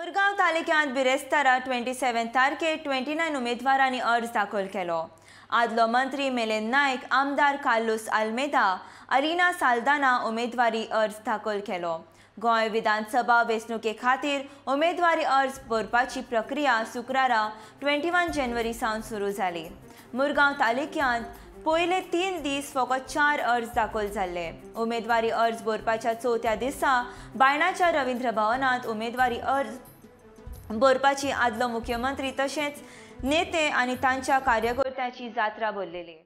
मुरगांव तालुक्यांत बिरेस्तारा ट्वेंटी सेवन तारखेर ट्वेंटी नायन उमेदवारांनी अर्ज दाखल केलो आदलो मंत्री मेलेन नायक आमदार कार्लोस आल्मेदा अरिना साल्दाना उमेदवारी अर्ज दाखल केलो गोंय विधानसभा वेंचणुके खातीर उमेदवारी अर्ज भरपाची प्रक्रिया शुक्रारा ट्वेंटी वन जानेवारी सावन सुरू झाली मुरगांव तालुक्यांत पयले तीन दीस फकत चार अर्ज दाखल झाले उमेदवारी अर्ज भरपाच्या चवथ्या दिसा बायणाच्या रवींद्र भवनांत उमेदवारी अर्ज भरपाची आदलो मुख्यमंत्री तशेंच नेते आनी तांच्या कार्यकर्त्याची जात्रा भरलेली